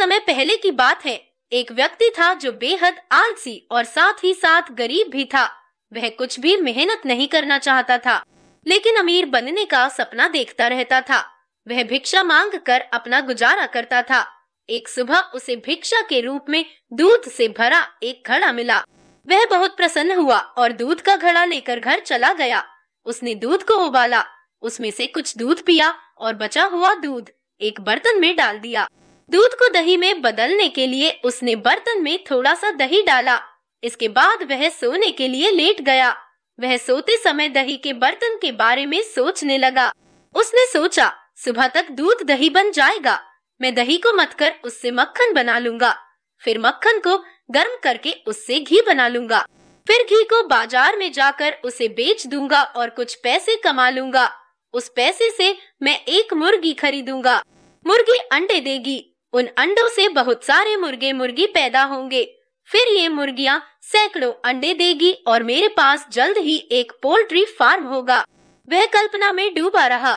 समय पहले की बात है एक व्यक्ति था जो बेहद आलसी और साथ ही साथ गरीब भी था वह कुछ भी मेहनत नहीं करना चाहता था लेकिन अमीर बनने का सपना देखता रहता था वह भिक्षा मांग कर अपना गुजारा करता था एक सुबह उसे भिक्षा के रूप में दूध से भरा एक घड़ा मिला वह बहुत प्रसन्न हुआ और दूध का घड़ा लेकर घर चला गया उसने दूध को उबाला उसमें से कुछ दूध पिया और बचा हुआ दूध एक बर्तन में डाल दिया दूध को दही में बदलने के लिए उसने बर्तन में थोड़ा सा दही डाला इसके बाद वह सोने के लिए लेट गया वह सोते समय दही के बर्तन के बारे में सोचने लगा उसने सोचा सुबह तक दूध दही बन जाएगा मैं दही को मत कर उससे मक्खन बना लूंगा फिर मक्खन को गर्म करके उससे घी बना लूंगा फिर घी को बाजार में जाकर उसे बेच दूंगा और कुछ पैसे कमा लूंगा उस पैसे से मैं एक मुर्गी खरीदूंगा मुर्गी अंडे देगी उन अंडों से बहुत सारे मुर्गे मुर्गी पैदा होंगे फिर ये मुर्गियाँ सैकड़ों अंडे देगी और मेरे पास जल्द ही एक पोल्ट्री फार्म होगा वह कल्पना में डूबा रहा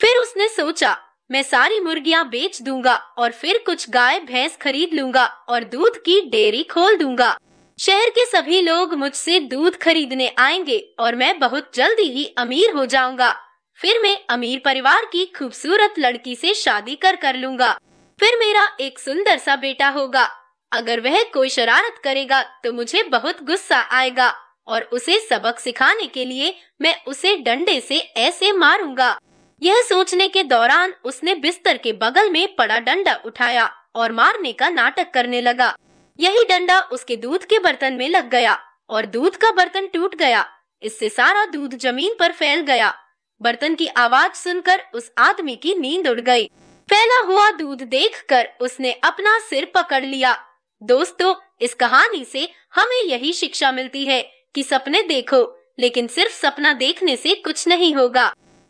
फिर उसने सोचा मैं सारी मुर्गियाँ बेच दूंगा और फिर कुछ गाय भैंस खरीद लूंगा और दूध की डेयरी खोल दूंगा शहर के सभी लोग मुझसे दूध खरीदने आएंगे और मैं बहुत जल्दी ही अमीर हो जाऊंगा फिर मैं अमीर परिवार की खूबसूरत लड़की से शादी कर कर लूंगा फिर मेरा एक सुंदर सा बेटा होगा अगर वह कोई शरारत करेगा तो मुझे बहुत गुस्सा आएगा और उसे सबक सिखाने के लिए मैं उसे डंडे से ऐसे मारूंगा यह सोचने के दौरान उसने बिस्तर के बगल में पड़ा डंडा उठाया और मारने का नाटक करने लगा यही डंडा उसके दूध के बर्तन में लग गया और दूध का बर्तन टूट गया इससे सारा दूध जमीन पर फैल गया बर्तन की आवाज सुनकर उस आदमी की नींद उड़ गई फैला हुआ दूध देखकर उसने अपना सिर पकड़ लिया दोस्तों इस कहानी से हमें यही शिक्षा मिलती है कि सपने देखो लेकिन सिर्फ सपना देखने से कुछ नहीं होगा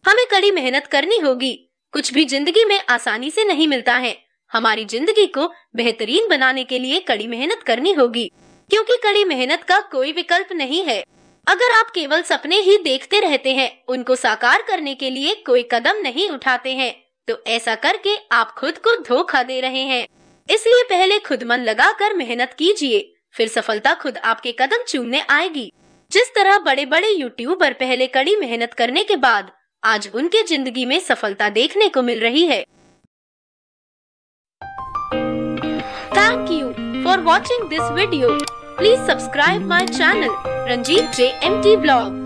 हमें कड़ी मेहनत करनी होगी कुछ भी जिंदगी में आसानी से नहीं मिलता है हमारी जिंदगी को बेहतरीन बनाने के लिए कड़ी मेहनत करनी होगी क्योंकि कड़ी मेहनत का कोई विकल्प नहीं है अगर आप केवल सपने ही देखते रहते हैं उनको साकार करने के लिए कोई कदम नहीं उठाते हैं तो ऐसा करके आप खुद को धोखा दे रहे हैं इसलिए पहले खुद मन लगाकर मेहनत कीजिए फिर सफलता खुद आपके कदम चूमने आएगी जिस तरह बड़े बड़े यूट्यूबर पहले कड़ी मेहनत करने के बाद आज उनके जिंदगी में सफलता देखने को मिल रही है thank you for watching this video please subscribe my channel Ranjit J M T blog